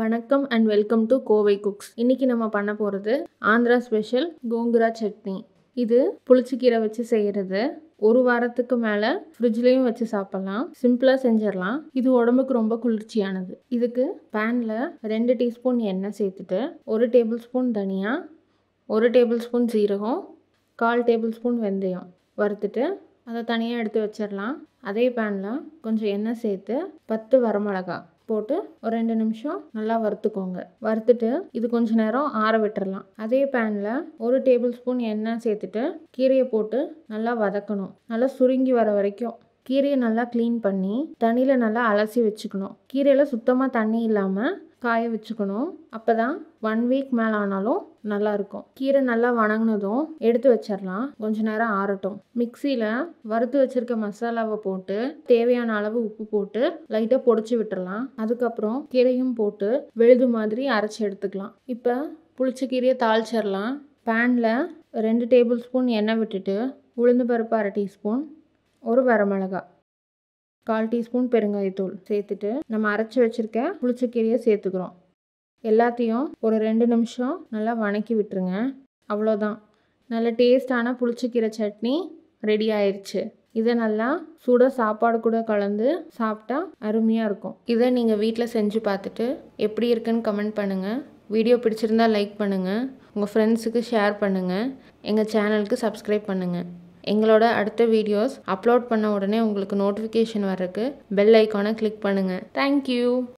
வணக்கம் and welcome to Kovai cooks இன்றைக்கி நம்ம பண்ண போகிறது ஆந்திரா ஸ்பெஷல் கோங்குரா சட்னி இது புளிச்சிக்கீரை வச்சு செய்கிறது ஒரு வாரத்துக்கு மேலே ஃப்ரிட்ஜ்லேயும் வச்சு சாப்பிட்லாம் சிம்பிளாக செஞ்சிடலாம் இது உடம்புக்கு ரொம்ப குளிர்ச்சியானது இதுக்கு பேனில் ரெண்டு டீஸ்பூன் எண்ணெய் சேர்த்துட்டு ஒரு டேபிள் ஸ்பூன் தனியா ஒரு டேபிள் ஸ்பூன் சீரகம் கால் டேபிள் ஸ்பூன் வெந்தயம் வறுத்துட்டு அதை தனியாக எடுத்து வச்சிடலாம் அதே பேனில் கொஞ்சம் எண்ணெய் சேர்த்து பத்து வரமிளகாய் போட்டு ஒரு ரெண்டு நிமிஷம் நல்லா வறுத்துக்கோங்க வறுத்துட்டு இது கொஞ்ச நேரம் ஆற விட்டுறலாம் அதே பேனில் ஒரு டேபிள் ஸ்பூன் எண்ணெய் சேர்த்துட்டு கீரையை போட்டு நல்லா வதக்கணும் நல்லா சுருங்கி வர வரைக்கும் கீரையை நல்லா க்ளீன் பண்ணி தண்ணியில் நல்லா அலசி வச்சுக்கணும் கீரையில் சுத்தமாக தண்ணி இல்லாமல் காய வச்சுக்கணும் அப்போ தான் ஒன் வீக் மேலே ஆனாலும் நல்லாயிருக்கும் கீரை நல்லா வணங்கினதும் எடுத்து வச்சிடலாம் கொஞ்ச நேரம் ஆறட்டும் மிக்சியில் வறுத்து வச்சுருக்க மசாலாவை போட்டு தேவையான அளவு உப்பு போட்டு லைட்டாக பொடிச்சு விட்டுடலாம் அதுக்கப்புறம் கீரையும் போட்டு வெளுது மாதிரி அரைச்சி எடுத்துக்கலாம் இப்போ புளிச்ச கீரையை தாளிச்சிடலாம் பேனில் ரெண்டு டேபிள் ஸ்பூன் எண்ணெய் விட்டுட்டு உளுந்து பருப்பு அரை டீஸ்பூன் ஒரு வரமிளகாய் கால் டீஸ்பூன் பெருங்காயத்தூள் சேர்த்துட்டு நம்ம அரைச்சி வச்சுருக்க புளிச்சக்கீரையை சேர்த்துக்கிறோம் எல்லாத்தையும் ஒரு ரெண்டு நிமிஷம் நல்லா வணக்கி விட்டுருங்க அவ்வளோதான் நல்ல டேஸ்டான புளிச்சக்கீரை சட்னி ரெடி ஆயிடுச்சு இதை நல்லா சூடாக சாப்பாடு கூட கலந்து சாப்பிட்டா அருமையாக இருக்கும் இதை நீங்கள் வீட்டில் செஞ்சு பார்த்துட்டு எப்படி இருக்குன்னு கமெண்ட் பண்ணுங்கள் வீடியோ பிடிச்சிருந்தா லைக் பண்ணுங்கள் உங்கள் ஃப்ரெண்ட்ஸுக்கு ஷேர் பண்ணுங்கள் எங்கள் சேனலுக்கு சப்ஸ்கிரைப் பண்ணுங்கள் எங்களோட அடுத்த வீடியோஸ் அப்லோட் பண்ண உடனே உங்களுக்கு நோட்டிஃபிகேஷன் வர்றதுக்கு பெல் ஐக்கானை கிளிக் பண்ணுங்கள் தேங்க்யூ